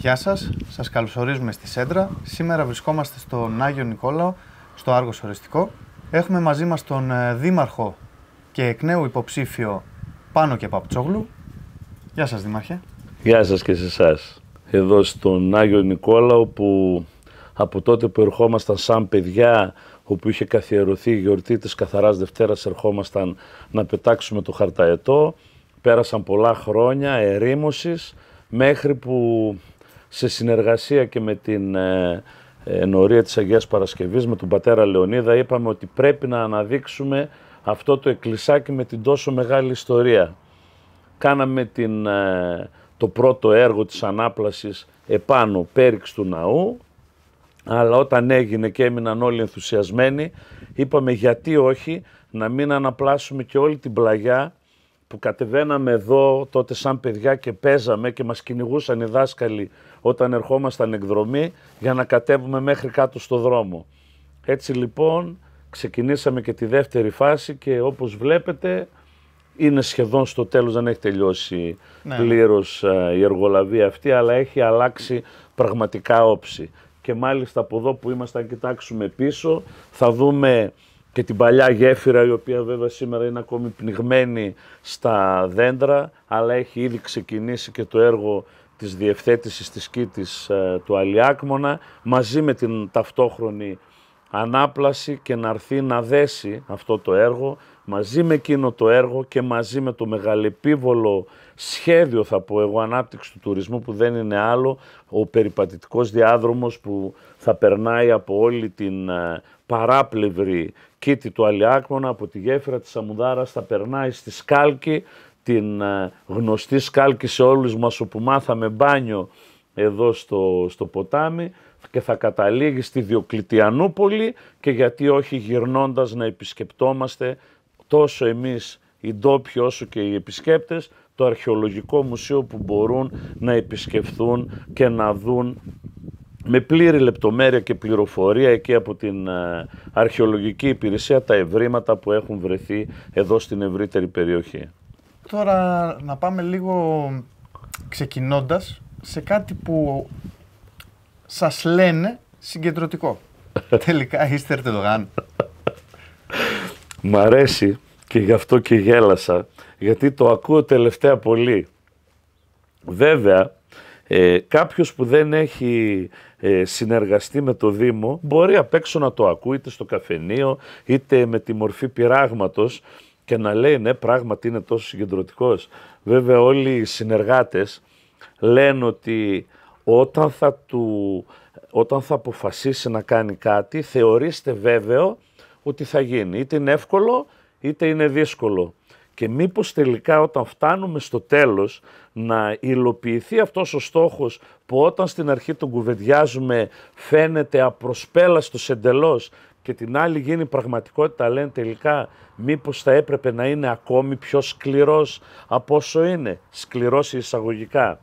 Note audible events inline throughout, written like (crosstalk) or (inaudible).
Γεια σας, σας καλωσορίζουμε στη Σέντρα. Σήμερα βρισκόμαστε στον Άγιο Νικόλαο, στο Άργος Οριστικό. Έχουμε μαζί μας τον ε, Δήμαρχο και εκ νέου υποψήφιο Πάνο και Παπτσόγλου. Γεια σας Δήμαρχε. Γεια σας και σε εσάς. Εδώ στον Άγιο Νικόλαο που από τότε που ερχόμασταν σαν παιδιά όπου είχε καθιερωθεί η γιορτή της Καθαράς Δευτέρας ερχόμασταν να πετάξουμε το χαρταετό. Πέρασαν πολλά χρόνια ερήμωσης μέχρι που σε συνεργασία και με την Ενωρία ε, ενορία της Αγίας Παρασκευής, με τον πατέρα Λεωνίδα, είπαμε ότι πρέπει να αναδείξουμε αυτό το εκκλησάκι με την τόσο μεγάλη ιστορία. Κάναμε την, ε, το πρώτο έργο της ανάπλασης επάνω πέριξ του ναού, αλλά όταν έγινε και έμειναν όλοι ενθουσιασμένοι, είπαμε γιατί όχι να μην αναπλάσουμε και όλη την πλαγιά που κατεβαίναμε εδώ τότε σαν παιδιά και παίζαμε και μας κυνηγούσαν οι δάσκαλοι όταν ερχόμασταν εκδρομή για να κατέβουμε μέχρι κάτω στο δρόμο. Έτσι λοιπόν ξεκινήσαμε και τη δεύτερη φάση και όπως βλέπετε είναι σχεδόν στο τέλος, δεν έχει τελειώσει ναι. πλήρως ε, η εργολαβία αυτή, αλλά έχει αλλάξει πραγματικά όψη. Και μάλιστα από εδώ που είμαστε, κοιτάξουμε πίσω, θα δούμε και την παλιά γέφυρα η οποία βέβαια σήμερα είναι ακόμη πνιγμένη στα δέντρα αλλά έχει ήδη ξεκινήσει και το έργο της διευθέτησης της κήτης ε, του Αλιάκμονα μαζί με την ταυτόχρονη ανάπλαση και να έρθει να δέσει αυτό το έργο μαζί με εκείνο το έργο και μαζί με το μεγαλεπίβολο σχέδιο θα πω εγώ ανάπτυξη του τουρισμού που δεν είναι άλλο ο περιπατητικός διάδρομος που θα περνάει από όλη την ε, παράπλευρη κήτη του Αλιάκμονα από τη γέφυρα της Αμουδάρας θα περνάει στη Σκάλκη, την ε, γνωστή Σκάλκη σε όλους μας όπου μάθαμε μπάνιο εδώ στο, στο ποτάμι και θα καταλήγει στη Διοκλητιανούπολη και γιατί όχι γυρνώντας να επισκεπτόμαστε τόσο εμείς οι ντόπιοι όσο και οι επισκέπτες το αρχαιολογικό μουσείο που μπορούν να επισκεφθούν και να δουν με πλήρη λεπτομέρεια και πληροφορία εκεί από την ε, αρχαιολογική υπηρεσία τα ευρήματα που έχουν βρεθεί εδώ στην ευρύτερη περιοχή. Τώρα να πάμε λίγο ξεκινώντας σε κάτι που σας λένε συγκεντρωτικό. (laughs) Τελικά είστε Ερτεδογάν. Μ' αρέσει και γι' αυτό και γέλασα, γιατί το ακούω τελευταία πολύ. Βέβαια, ε, κάποιος που δεν έχει ε, συνεργαστεί με το Δήμο, μπορεί απ' έξω να το ακούει είτε στο καφενείο είτε με τη μορφή πειράγματος και να λέει ναι πράγματι είναι τόσο συγκεντρωτικός. Βέβαια όλοι οι συνεργάτες λένε ότι όταν θα, του, όταν θα αποφασίσει να κάνει κάτι θεωρήστε βέβαιο ότι θα γίνει. Είτε είναι εύκολο είτε είναι δύσκολο και μήπως τελικά όταν φτάνουμε στο τέλος να υλοποιηθεί αυτός ο στόχος που όταν στην αρχή τον κουβεντιάζουμε φαίνεται απροσπέλαστος εντελώς και την άλλη γίνει πραγματικότητα λένε τελικά μήπως θα έπρεπε να είναι ακόμη πιο σκληρός από όσο είναι σκληρός εισαγωγικά.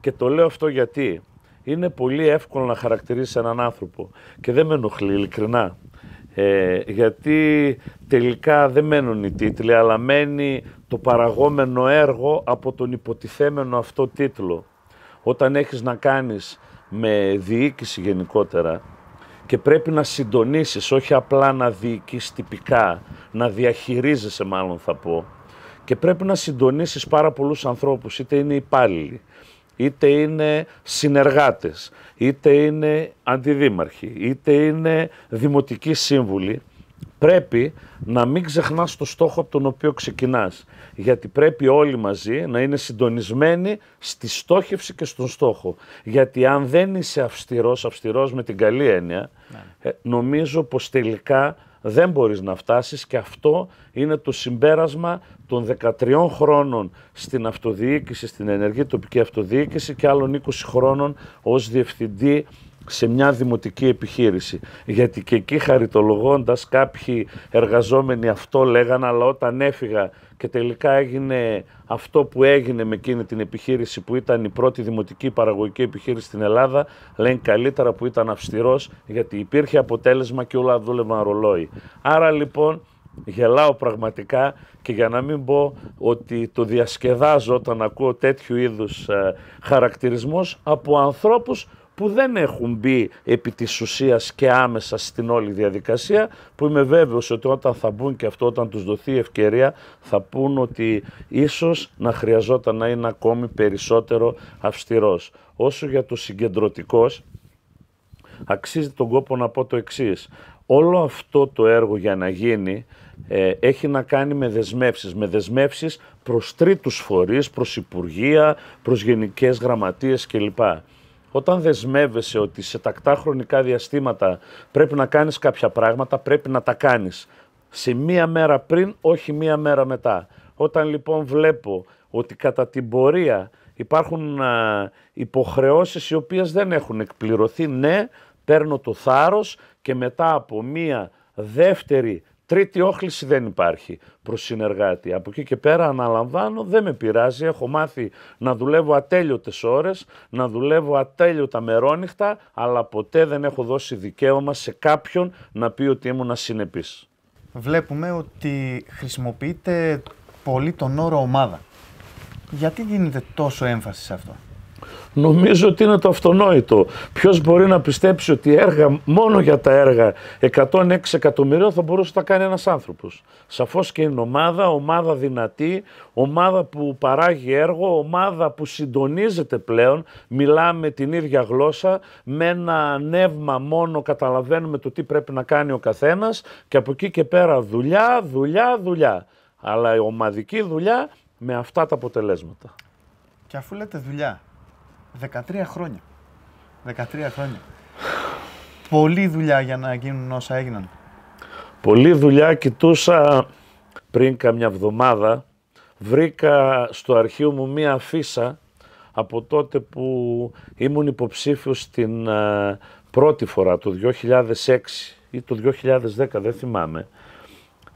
Και το λέω αυτό γιατί είναι πολύ εύκολο να χαρακτηρίσει έναν άνθρωπο και δεν με ενοχλεί ειλικρινά. Ε, γιατί τελικά δεν μένουν οι τίτλοι, αλλά μένει το παραγόμενο έργο από τον υποτιθέμενο αυτό τίτλο. Όταν έχεις να κάνεις με διοίκηση γενικότερα και πρέπει να συντονίσεις, όχι απλά να διοικείς τυπικά, να διαχειρίζεσαι μάλλον θα πω, και πρέπει να συντονίσεις πάρα πολλούς ανθρώπους, είτε είναι υπάλληλοι, είτε είναι συνεργάτες, είτε είναι αντιδήμαρχοι, είτε είναι δημοτικοί σύμβουλοι, πρέπει να μην ξεχνάς το στόχο από τον οποίο ξεκινάς. Γιατί πρέπει όλοι μαζί να είναι συντονισμένοι στη στόχευση και στον στόχο. Γιατί αν δεν είσαι αυστηρός, αυστηρός με την καλή έννοια, ναι. ε, νομίζω πως τελικά δεν μπορείς να φτάσεις και αυτό είναι το συμπέρασμα των 13 χρόνων στην αυτοδιοίκηση, στην ενεργή τοπική αυτοδιοίκηση και άλλων 20 χρόνων ως διευθυντή σε μια δημοτική επιχείρηση. Γιατί και εκεί χαριτολογώντας κάποιοι εργαζόμενοι αυτό λέγανε, αλλά όταν έφυγα και τελικά έγινε αυτό που έγινε με εκείνη την επιχείρηση που ήταν η πρώτη δημοτική παραγωγική επιχείρηση στην Ελλάδα, λένε καλύτερα που ήταν αυστηρός, γιατί υπήρχε αποτέλεσμα και όλα δούλευαν ρολόι. Άρα λοιπόν γελάω πραγματικά και για να μην πω ότι το διασκεδάζω όταν ακούω τέτοιου είδους ε, χαρακτηρισμός από ανθρώπους που δεν έχουν μπει επί της ουσίας και άμεσα στην όλη διαδικασία, που είμαι βέβαιος ότι όταν θα μπουν και αυτό, όταν τους δοθεί η ευκαιρία, θα πούν ότι ίσως να χρειαζόταν να είναι ακόμη περισσότερο αυστηρός. Όσο για το συγκεντρωτικό, αξίζει τον κόπο να πω το εξής. Όλο αυτό το έργο για να γίνει ε, έχει να κάνει με δεσμεύσεις, με δεσμεύσεις προς τρίτους φορείς, προς υπουργεία, προς γενικές γραμματείες κλπ. Όταν δεσμεύεσαι ότι σε τακτά χρονικά διαστήματα πρέπει να κάνεις κάποια πράγματα, πρέπει να τα κάνεις. Σε μία μέρα πριν, όχι μία μέρα μετά. Όταν λοιπόν βλέπω ότι κατά την πορεία υπάρχουν α, υποχρεώσεις οι οποίες δεν έχουν εκπληρωθεί, ναι, παίρνω το θάρρος και μετά από μία δεύτερη Τρίτη όχληση δεν υπάρχει προς συνεργάτη. Από εκεί και πέρα αναλαμβάνω, δεν με πειράζει. Έχω μάθει να δουλεύω ατέλειωτες ώρες, να δουλεύω ατέλειωτα μερόνυχτα, αλλά ποτέ δεν έχω δώσει δικαίωμα σε κάποιον να πει ότι ήμουν ασυνεπής. Βλέπουμε ότι χρησιμοποιείται πολύ τον όρο ομάδα. Γιατί δίνετε τόσο έμφαση σε αυτό νομίζω ότι είναι το αυτονόητο. Ποιος μπορεί να πιστέψει ότι έργα, μόνο για τα έργα 106 εκατομμυρίων θα μπορούσε να τα κάνει ένας άνθρωπος. Σαφώς και είναι ομάδα, ομάδα δυνατή, ομάδα που παράγει έργο, ομάδα που συντονίζεται πλέον. Μιλάμε την ίδια γλώσσα, με ένα νεύμα μόνο καταλαβαίνουμε το τι πρέπει να κάνει ο καθένας και από εκεί και πέρα δουλειά, δουλειά, δουλειά. Αλλά ομαδική δουλειά με αυτά τα αποτελέσματα. Και αφού λέτε δουλειά, 13 χρόνια. 13 χρόνια. Πολύ δουλειά για να γίνουν όσα έγιναν. Πολύ δουλειά κοιτούσα πριν καμιά εβδομάδα. Βρήκα στο αρχείο μου μία αφίσα από τότε που ήμουν υποψήφιος την ε, πρώτη φορά, το 2006 ή το 2010, δεν θυμάμαι,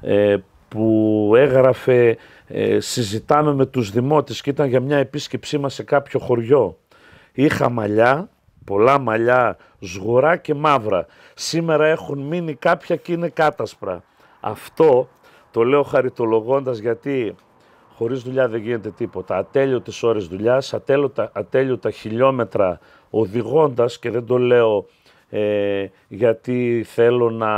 ε, που έγραφε ε, «Συζητάμε με τους δημότες» και ήταν για μια επίσκεψή μας σε κάποιο χωριό Είχα μαλλιά, πολλά μαλλιά, σγουρά και μαύρα. Σήμερα έχουν μείνει κάποια και είναι κάτασπρα. Αυτό το λέω χαριτολογώντας γιατί χωρίς δουλειά δεν γίνεται τίποτα. Ατέλειωτες ώρες δουλειάς, ατέλειωτα, ατέλειωτα χιλιόμετρα οδηγώντας και δεν το λέω ε, γιατί θέλω να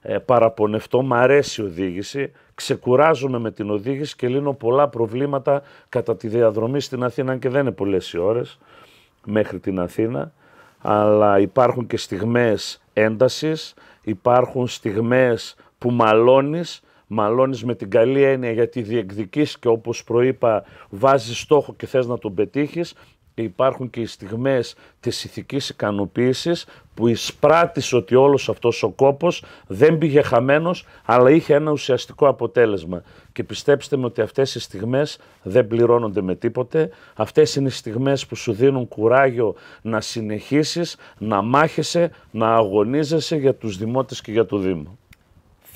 ε, παραπονευτώ, μ' αρέσει η οδήγηση. Ξεκουράζομαι με την οδήγηση και λύνω πολλά προβλήματα κατά τη διαδρομή στην Αθήνα και δεν είναι πολλές οι ώρες μέχρι την Αθήνα, αλλά υπάρχουν και στιγμές έντασης, υπάρχουν στιγμές που μαλώνεις, μαλώνεις με την καλή έννοια γιατί διεκδικείς και όπως προείπα βάζεις στόχο και θες να τον πετύχεις υπάρχουν και οι στιγμές της ηθικής ικανοποίησης που εισπράτησε ότι όλος αυτός ο κόπος δεν πήγε χαμένος αλλά είχε ένα ουσιαστικό αποτέλεσμα. Και πιστέψτε με ότι αυτές οι στιγμές δεν πληρώνονται με τίποτε. Αυτές είναι οι στιγμές που σου δίνουν κουράγιο να συνεχίσεις, να μάχεσαι, να αγωνίζεσαι για τους δημότες και για το Δήμο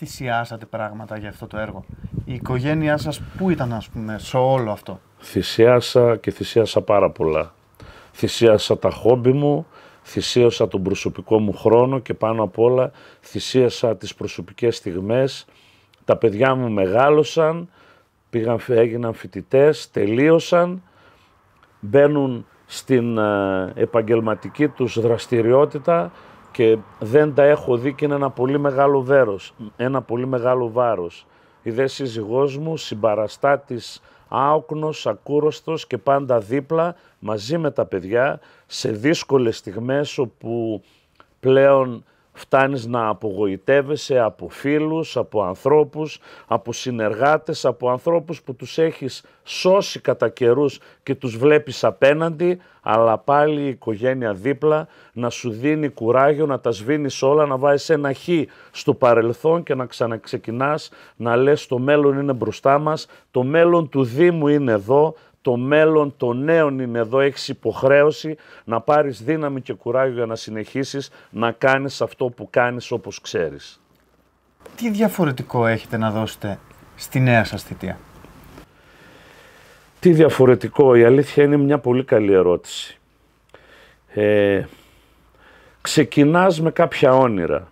θυσιάσατε πράγματα για αυτό το έργο. Η οικογένειά σας πού ήταν, ας πούμε, σε όλο αυτό. Θυσιάσα και θυσιάσα πάρα πολλά. Θυσιάσα τα χόμπι μου, θυσίασα τον προσωπικό μου χρόνο και πάνω απ' όλα θυσίασα τις προσωπικές στιγμές. Τα παιδιά μου μεγάλωσαν, πήγαν, έγιναν φοιτητές, τελείωσαν, μπαίνουν στην ε, επαγγελματική τους δραστηριότητα και δεν τα έχω δει και είναι ένα πολύ μεγάλο βέρος, ένα πολύ μεγάλο βάρος. Η δε σύζυγός μου συμπαραστάτης άοκνος, ακούρωστος και πάντα δίπλα μαζί με τα παιδιά σε δύσκολες στιγμές όπου πλέον φτάνεις να απογοητεύεσαι από φίλους, από ανθρώπους, από συνεργάτες, από ανθρώπους που τους έχεις σώσει κατά καιρούς και τους βλέπεις απέναντι, αλλά πάλι η οικογένεια δίπλα να σου δίνει κουράγιο, να τα σβήνεις όλα, να βάζεις ένα χ στο παρελθόν και να ξαναξεκινάς, να λες το μέλλον είναι μπροστά μας, το μέλλον του Δήμου είναι εδώ, το μέλλον των νέων είναι εδώ, έχεις υποχρέωση να πάρεις δύναμη και κουράγιο για να συνεχίσεις να κάνεις αυτό που κάνεις όπως ξέρεις. Τι διαφορετικό έχετε να δώσετε στη νέα σας θητεία. Τι διαφορετικό, η αλήθεια είναι μια πολύ καλή ερώτηση. Ε, ξεκινάς με κάποια όνειρα.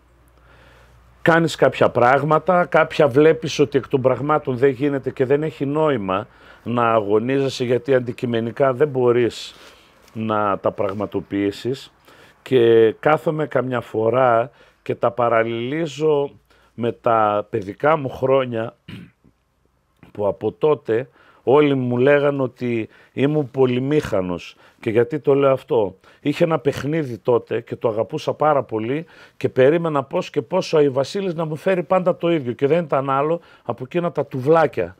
Κάνεις κάποια πράγματα, κάποια βλέπεις ότι εκ των πραγμάτων δεν γίνεται και δεν έχει νόημα να αγωνίζεσαι γιατί αντικειμενικά δεν μπορείς να τα πραγματοποιήσεις και κάθομαι καμιά φορά και τα παραλληλίζω με τα παιδικά μου χρόνια που από τότε όλοι μου λέγανε ότι ήμουν πολυμήχανος. Και γιατί το λέω αυτό. Είχε ένα παιχνίδι τότε και το αγαπούσα πάρα πολύ και περίμενα πώς και πόσο ο Βασίλης να μου φέρει πάντα το ίδιο και δεν ήταν άλλο από εκείνα τα τουβλάκια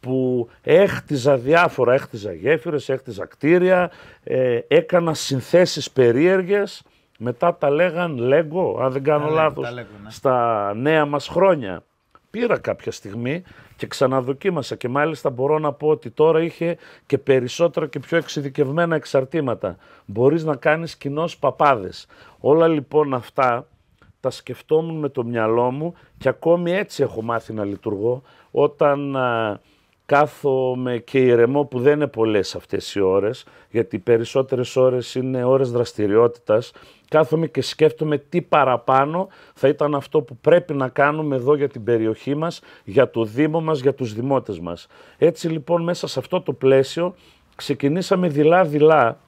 που έχτιζα διάφορα, έχτιζα γέφυρες, έχτιζα κτίρια, ε, έκανα συνθέσεις περίεργες, μετά τα λέγαν Lego, αν δεν κάνω τα λάθος, λέγω, ναι. στα νέα μας χρόνια. Πήρα κάποια στιγμή και ξαναδοκίμασα και μάλιστα μπορώ να πω ότι τώρα είχε και περισσότερα και πιο εξειδικευμένα εξαρτήματα. Μπορείς να κάνεις κοινό παπάδες. Όλα λοιπόν αυτά τα σκεφτόμουν με το μυαλό μου και ακόμη έτσι έχω μάθει να λειτουργώ όταν κάθομαι και ηρεμώ που δεν είναι πολλές αυτές οι ώρες, γιατί οι περισσότερες ώρες είναι ώρες δραστηριότητας. Κάθομαι και σκέφτομαι τι παραπάνω θα ήταν αυτό που πρέπει να κάνουμε εδώ για την περιοχή μας, για το Δήμο μας, για τους δημότες μας. Έτσι λοιπόν μέσα σε αυτό το πλαίσιο ξεκινήσαμε δειλά-δειλά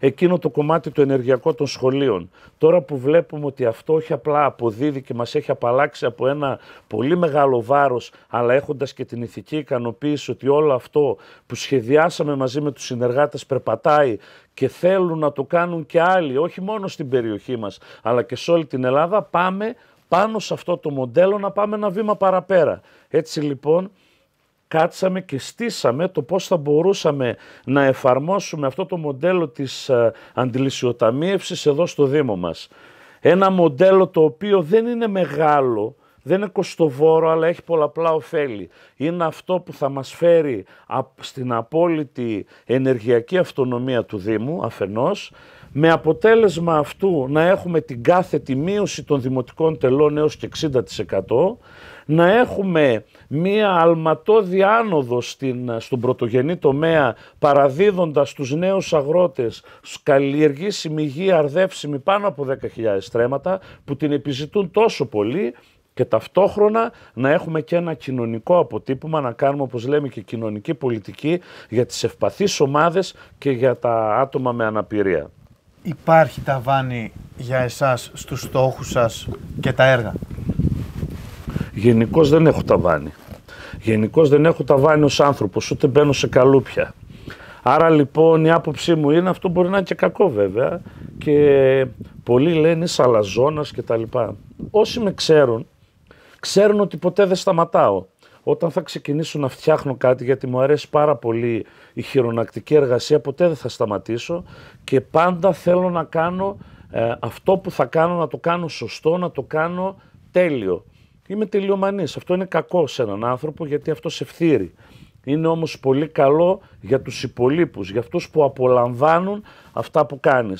εκείνο το κομμάτι το ενεργειακό των σχολείων. Τώρα που βλέπουμε ότι αυτό όχι απλά αποδίδει και μας έχει απαλλάξει από ένα πολύ μεγάλο βάρος, αλλά έχοντας και την ηθική ικανοποίηση ότι όλο αυτό που σχεδιάσαμε μαζί με τους συνεργάτες περπατάει και θέλουν να το κάνουν και άλλοι, όχι μόνο στην περιοχή μας, αλλά και σε όλη την Ελλάδα, πάμε πάνω σε αυτό το μοντέλο να πάμε ένα βήμα παραπέρα. Έτσι λοιπόν, κάτσαμε και στήσαμε το πώς θα μπορούσαμε να εφαρμόσουμε αυτό το μοντέλο της ε, αντιλησιοταμίευσης εδώ στο Δήμο μας. Ένα μοντέλο το οποίο δεν είναι μεγάλο, δεν είναι κοστοβόρο αλλά έχει πολλαπλά ωφέλη. Είναι αυτό που θα μας φέρει στην απόλυτη ενεργειακή αυτονομία του Δήμου αφενός, με αποτέλεσμα αυτού να έχουμε την κάθετη μείωση των δημοτικών τελών έως και 60%, να έχουμε μία αλματώδη άνοδο στην, στον πρωτογενή τομέα παραδίδοντας τους νέους αγρότες καλλιεργήσιμη γη αρδεύσιμη πάνω από 10.000 στρέμματα που την επιζητούν τόσο πολύ και ταυτόχρονα να έχουμε και ένα κοινωνικό αποτύπωμα, να κάνουμε όπως λέμε και κοινωνική πολιτική για τις ευπαθείς ομάδες και για τα άτομα με αναπηρία. Υπάρχει ταβάνι για εσάς στους στόχους σας και τα έργα. Γενικώς δεν έχω ταβάνι. Γενικώς δεν έχω ταβάνι ως άνθρωπος, ούτε μπαίνω σε καλούπια. Άρα λοιπόν η άποψή μου είναι αυτό μπορεί να είναι και κακό βέβαια και πολλοί λένε είσαι κτλ. και Όσοι με ξέρουν, ξέρουν ότι ποτέ δεν σταματάω. Όταν θα ξεκινήσω να φτιάχνω κάτι γιατί μου αρέσει πάρα πολύ η χειρονακτική εργασία ποτέ δεν θα σταματήσω και πάντα θέλω να κάνω ε, αυτό που θα κάνω να το κάνω σωστό, να το κάνω τέλειο είμαι τελειομανής. Αυτό είναι κακό σε έναν άνθρωπο γιατί αυτός σε φθείρει. Είναι όμως πολύ καλό για τους υπολείπους, για αυτούς που απολαμβάνουν αυτά που κάνεις.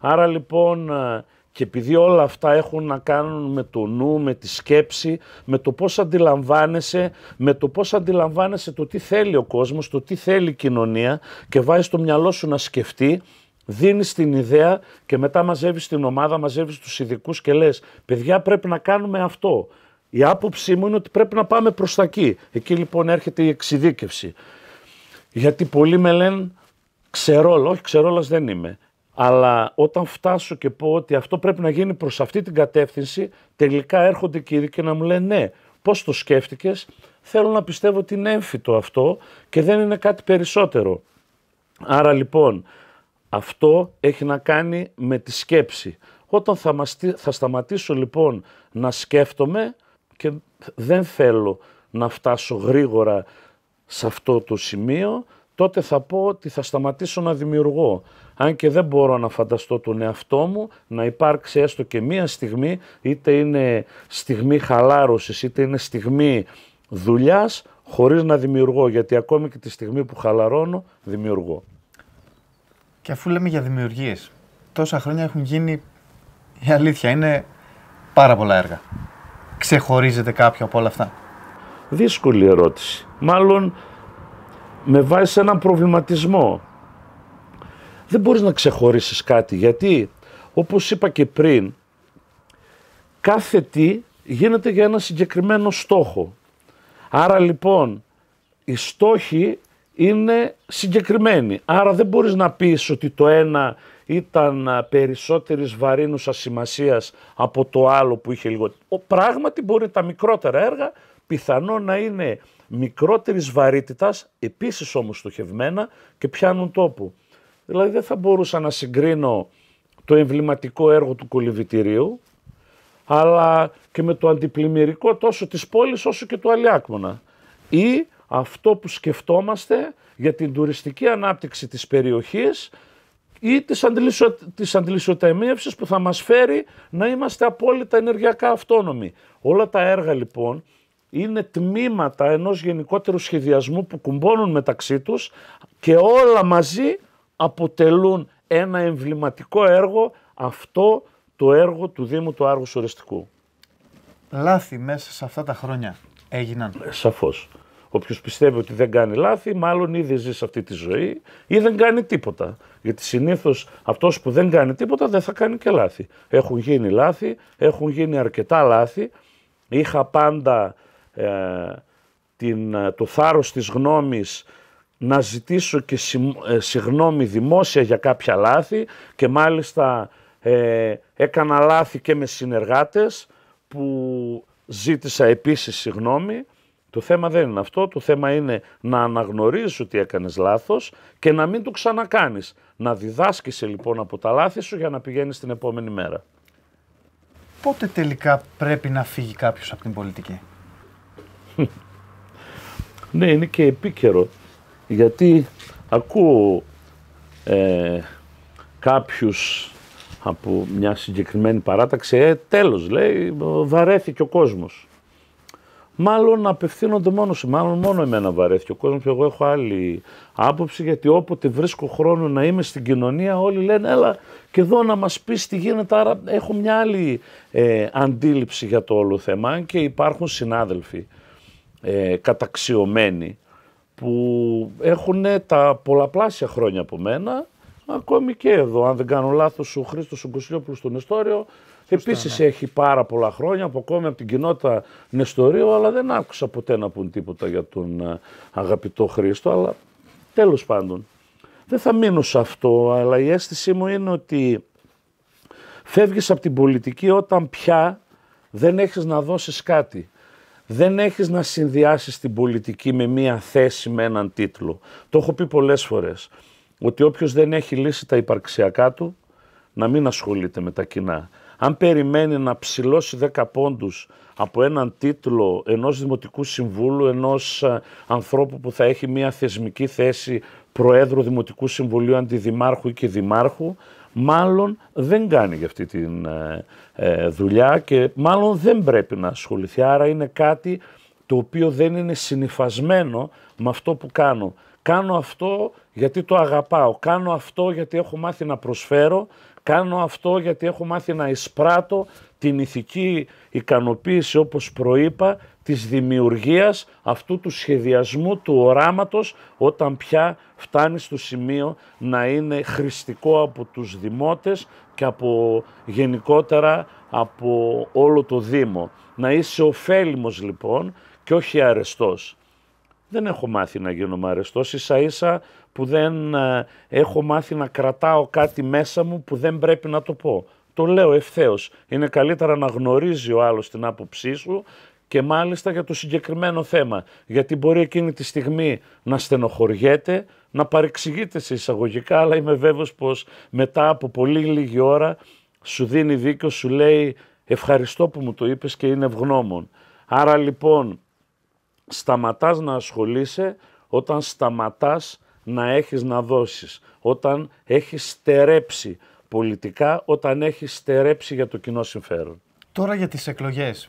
Άρα λοιπόν ε, και επειδή όλα αυτά έχουν να κάνουν με το νου, με τη σκέψη, με το πώς αντιλαμβάνεσαι, με το πώς αντιλαμβάνεσαι το τι θέλει ο κόσμος, το τι θέλει η κοινωνία και βάζεις το μυαλό σου να σκεφτεί, δίνεις την ιδέα και μετά μαζεύεις την ομάδα, μαζεύεις τους ειδικούς και λες «Παιδιά πρέπει να κάνουμε αυτό». Η άποψή μου είναι ότι πρέπει να πάμε προς τα εκεί. Εκεί λοιπόν έρχεται η εξειδίκευση. Γιατί πολλοί με λένε ξερόλα, όχι ξερόλας δεν είμαι. Αλλά όταν φτάσω και πω ότι αυτό πρέπει να γίνει προς αυτή την κατεύθυνση, τελικά έρχονται κύριοι και να μου λένε ναι, πώς το σκέφτηκες, θέλω να πιστεύω ότι είναι έμφυτο αυτό και δεν είναι κάτι περισσότερο. Άρα λοιπόν, αυτό έχει να κάνει με τη σκέψη. Όταν θα σταματήσω λοιπόν να σκέφτομαι, και δεν θέλω να φτάσω γρήγορα σε αυτό το σημείο, τότε θα πω ότι θα σταματήσω να δημιουργώ. Αν και δεν μπορώ να φανταστώ τον εαυτό μου να υπάρξει έστω και μία στιγμή, είτε είναι στιγμή χαλάρωσης, είτε είναι στιγμή δουλειάς, χωρίς να δημιουργώ, γιατί ακόμη και τη στιγμή που χαλαρώνω, δημιουργώ. Και αφού λέμε για δημιουργίες, τόσα χρόνια έχουν γίνει, η αλήθεια είναι πάρα πολλά έργα. Ξεχωρίζεται κάποιο από όλα αυτά. Δύσκολη ερώτηση. Μάλλον με βάζει σε έναν προβληματισμό. Δεν μπορείς να ξεχωρίσεις κάτι γιατί όπως είπα και πριν κάθε τι γίνεται για ένα συγκεκριμένο στόχο. Άρα λοιπόν οι στόχοι είναι συγκεκριμένοι. Άρα δεν μπορείς να πεις ότι το ένα ήταν περισσότερης βαρύνουσας σημασίας από το άλλο που είχε λιγότερο. Ο, πράγματι μπορεί τα μικρότερα έργα πιθανό να είναι μικρότερης βαρύτητας, επίσης όμως στοχευμένα και πιάνουν τόπο. Δηλαδή δεν θα μπορούσα να συγκρίνω το εμβληματικό έργο του κολυβητηρίου, αλλά και με το αντιπλημμυρικό τόσο της πόλης όσο και του Αλιάκμωνα. Ή αυτό που σκεφτόμαστε για την τουριστική ανάπτυξη της περιοχής ή της, αντιλησο, που θα μας φέρει να είμαστε απόλυτα ενεργειακά αυτόνομοι. Όλα τα έργα λοιπόν είναι τμήματα ενός γενικότερου σχεδιασμού που κουμπώνουν μεταξύ τους και όλα μαζί αποτελούν ένα εμβληματικό έργο, αυτό το έργο του Δήμου του Άργου Ορεστικού. Λάθη μέσα σε αυτά τα χρόνια έγιναν. Ε, σαφώς. Όποιος πιστεύει ότι δεν κάνει λάθη, μάλλον ήδη ζει σε αυτή τη ζωή ή δεν κάνει τίποτα. Γιατί συνήθως αυτός που δεν κάνει τίποτα δεν θα κάνει και λάθη. Έχουν γίνει λάθη, έχουν γίνει αρκετά λάθη. Είχα πάντα ε, την, ε, το θάρρος της γνώμης να ζητήσω και ε, συγγνώμη δημόσια για κάποια λάθη και μάλιστα ε, έκανα λάθη και με συνεργάτες που ζήτησα επίσης συγγνώμη. Το θέμα δεν είναι αυτό. Το θέμα είναι να αναγνωρίζεις ότι έκανες λάθος και να μην το ξανακάνεις. Να διδάσκεσαι λοιπόν από τα λάθη σου για να πηγαίνεις την επόμενη μέρα. Πότε τελικά πρέπει να φύγει κάποιος από την πολιτική. (laughs) ναι, είναι και επίκαιρο. Γιατί ακούω ε, κάποιους από μια συγκεκριμένη παράταξη, ε, τέλος λέει, βαρέθηκε ο κόσμος μάλλον απευθύνονται μόνος σε μάλλον μόνο εμένα βαρέθηκε ο κόσμος και εγώ έχω άλλη άποψη γιατί όποτε βρίσκω χρόνο να είμαι στην κοινωνία όλοι λένε έλα και εδώ να μας πεις τι γίνεται άρα έχω μια άλλη ε, αντίληψη για το όλο θέμα και υπάρχουν συνάδελφοι ε, καταξιωμένοι που έχουν τα πολλαπλάσια χρόνια από μένα ακόμη και εδώ αν δεν κάνω λάθος ο Χρήστος Ογκοσιλιόπουλος στον Εστόριο Επίσης ναι. έχει πάρα πολλά χρόνια που ακόμη από την κοινότητα Νεστορίου, αλλά δεν άκουσα ποτέ να πούν τίποτα για τον ε, αγαπητό Χρήστο. Αλλά τέλος πάντων, δεν θα μείνω σε αυτό, αλλά η αίσθησή μου είναι ότι φεύγεις από την πολιτική όταν πια δεν έχεις να δώσεις κάτι. Δεν έχεις να συνδυάσεις την πολιτική με μία θέση, με έναν τίτλο. Το έχω πει πολλές φορές, ότι όποιος δεν έχει λύσει τα υπαρξιακά του, να μην ασχολείται με τα κοινά. Αν περιμένει να ψηλώσει 10 πόντους από έναν τίτλο ενός Δημοτικού Συμβούλου, ενός ε, ανθρώπου που θα έχει μια θεσμική θέση Προέδρου Δημοτικού Συμβουλίου Αντιδημάρχου ή και Δημάρχου, μάλλον δεν κάνει για αυτή τη ε, ε, δουλειά και μάλλον δεν πρέπει να ασχοληθεί. Άρα είναι κάτι το οποίο δεν είναι συνειφασμένο με αυτό που κάνω. Κάνω αυτό γιατί το αγαπάω, κάνω αυτό γιατί έχω μάθει να προσφέρω Κάνω αυτό γιατί έχω μάθει να εισπράττω την ηθική ικανοποίηση, όπως προείπα, της δημιουργίας αυτού του σχεδιασμού, του οράματος, όταν πια φτάνει στο σημείο να είναι χρηστικό από τους δημότες και από γενικότερα από όλο το Δήμο. Να είσαι ωφέλιμος λοιπόν και όχι αρεστός. Δεν έχω μάθει να γίνομαι αρεστός, ίσα ίσα που δεν ε, έχω μάθει να κρατάω κάτι μέσα μου που δεν πρέπει να το πω. Το λέω ευθέως. Είναι καλύτερα να γνωρίζει ο άλλος την άποψή σου και μάλιστα για το συγκεκριμένο θέμα. Γιατί μπορεί εκείνη τη στιγμή να στενοχωριέται, να παρεξηγείται σε εισαγωγικά, αλλά είμαι βέβαιος πως μετά από πολύ λίγη ώρα σου δίνει δίκιο, σου λέει ευχαριστώ που μου το είπες και είναι ευγνώμων. Άρα λοιπόν σταματάς να ασχολείσαι όταν σταματάς να έχεις να δώσεις, όταν έχεις στερέψει πολιτικά, όταν έχεις στερέψει για το κοινό συμφέρον. Τώρα για τις εκλογές.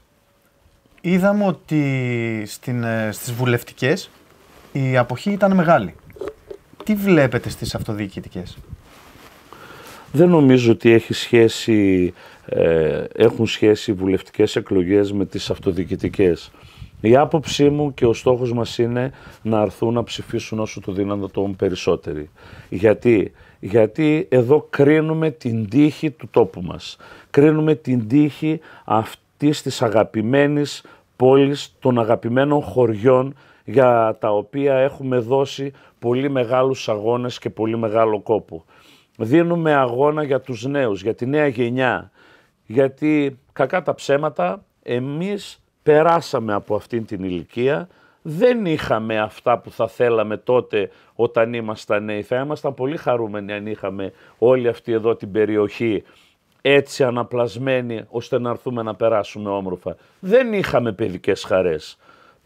Είδαμε ότι στην, ε, στις βουλευτικές η αποχή ήταν μεγάλη. Τι βλέπετε στις αυτοδιοικητικές. Δεν νομίζω ότι έχει σχέση, ε, έχουν σχέση οι βουλευτικές εκλογές με τις αυτοδιοικητικές. Η άποψή μου και ο στόχος μας είναι να αρθούν να ψηφίσουν όσο το δυνατόν περισσότεροι. Γιατί γιατί εδώ κρίνουμε την τύχη του τόπου μας. Κρίνουμε την τύχη αυτής της αγαπημένης πόλης, των αγαπημένων χωριών για τα οποία έχουμε δώσει πολύ μεγάλους αγώνες και πολύ μεγάλο κόπο. Δίνουμε αγώνα για τους νέους, για τη νέα γενιά, γιατί κακά τα ψέματα εμείς περάσαμε από αυτήν την ηλικία, δεν είχαμε αυτά που θα θέλαμε τότε όταν ήμασταν νέοι. Θα ήμασταν πολύ χαρούμενοι αν είχαμε όλη αυτή εδώ την περιοχή έτσι αναπλασμένη ώστε να έρθουμε να περάσουμε όμορφα. Δεν είχαμε παιδικές χαρές.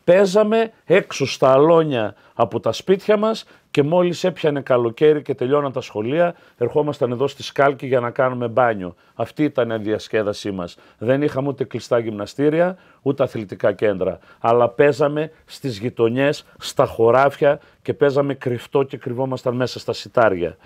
Παίζαμε έξω στα αλόνια από τα σπίτια μας και μόλις έπιανε καλοκαίρι και τελειώναν τα σχολεία, ερχόμασταν εδώ στη Σκάλκη για να κάνουμε μπάνιο. Αυτή ήταν η διασκέδασή μας. Δεν είχαμε ούτε κλειστά γυμναστήρια, ούτε αθλητικά κέντρα. Αλλά παίζαμε στις γειτονιές, στα χωράφια και παίζαμε κρυφτό και κρυβόμασταν μέσα στα σιτάρια.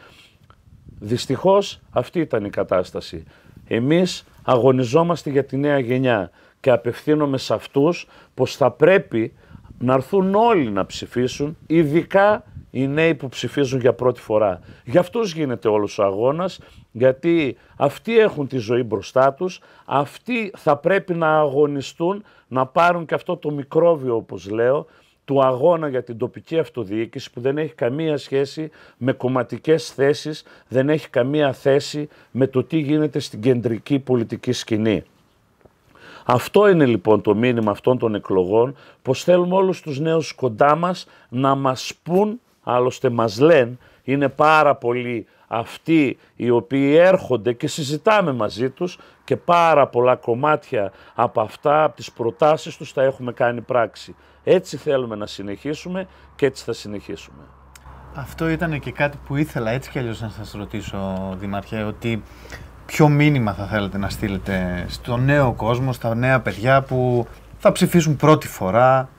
Δυστυχώς αυτή ήταν η κατάσταση. Εμείς αγωνιζόμαστε για τη νέα γενιά και απευθύνομαι σε αυτούς πως θα πρέπει να έρθουν όλοι να ψηφίσουν, ειδικά οι νέοι που ψηφίζουν για πρώτη φορά. Για αυτούς γίνεται όλος ο αγώνας, γιατί αυτοί έχουν τη ζωή μπροστά τους, αυτοί θα πρέπει να αγωνιστούν, να πάρουν και αυτό το μικρόβιο όπως λέω, του αγώνα για την τοπική αυτοδιοίκηση που δεν έχει καμία σχέση με κομματικές θέσεις, δεν έχει καμία θέση με το τι γίνεται στην κεντρική πολιτική σκηνή. Αυτό είναι λοιπόν το μήνυμα αυτών των εκλογών, πως θέλουμε όλους τους νέους κοντά μας να μας πούν, άλλωστε μας λένε, είναι πάρα πολλοί αυτοί οι οποίοι έρχονται και συζητάμε μαζί τους και πάρα πολλά κομμάτια από αυτά, από τις προτάσεις τους τα έχουμε κάνει πράξη. Έτσι θέλουμε να συνεχίσουμε και έτσι θα συνεχίσουμε. Αυτό ήταν και κάτι που ήθελα έτσι κι αλλιώς να σας ρωτήσω, Δημαρχέ, ότι ποιο μήνυμα θα θέλετε να στείλετε στο νέο κόσμο, στα νέα παιδιά που θα ψηφίσουν πρώτη φορά.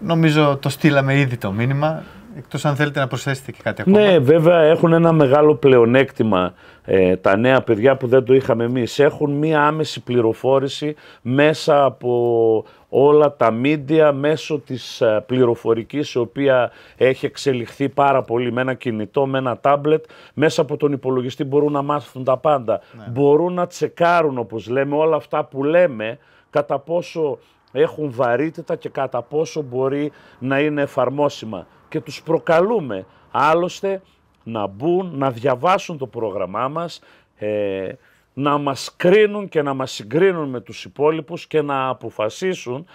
Νομίζω το στείλαμε ήδη το μήνυμα. Εκτός αν θέλετε να προσθέσετε και κάτι ακόμα. Ναι, βέβαια έχουν ένα μεγάλο πλεονέκτημα ε, τα νέα παιδιά που δεν το είχαμε εμείς. Έχουν μία άμεση πληροφόρηση μέσα από όλα τα μίντια, μέσω της ε, πληροφορικής, η οποία έχει εξελιχθεί πάρα πολύ με ένα κινητό, με ένα τάμπλετ. Μέσα από τον υπολογιστή μπορούν να μάθουν τα πάντα. Ναι. Μπορούν να τσεκάρουν όπως λέμε όλα αυτά που λέμε κατά πόσο έχουν βαρύτητα και κατά πόσο μπορεί να είναι εφαρμόσιμα και τους προκαλούμε άλλωστε να μπουν, να διαβάσουν το πρόγραμμά μας, ε, να μας κρίνουν και να μας συγκρίνουν με τους υπόλοιπους και να αποφασίσουν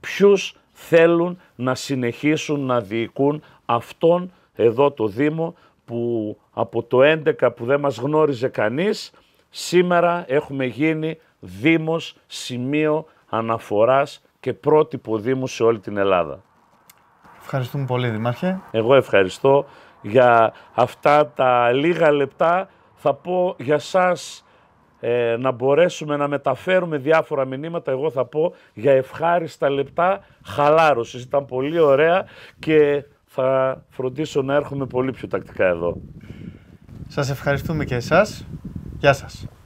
ποιους θέλουν να συνεχίσουν να διοικούν αυτόν εδώ το Δήμο που από το 11 που δεν μας γνώριζε κανείς, σήμερα έχουμε γίνει Δήμος σημείο αναφοράς και πρότυπο Δήμου σε όλη την Ελλάδα. Ευχαριστούμε πολύ, Δημάρχε. Εγώ ευχαριστώ για αυτά τα λίγα λεπτά. Θα πω για σας ε, να μπορέσουμε να μεταφέρουμε διάφορα μηνύματα. Εγώ θα πω για ευχάριστα λεπτά χαλάρωσης. Ήταν πολύ ωραία και θα φροντίσω να έρχομαι πολύ πιο τακτικά εδώ. Σας ευχαριστούμε και εσάς. Γεια σας.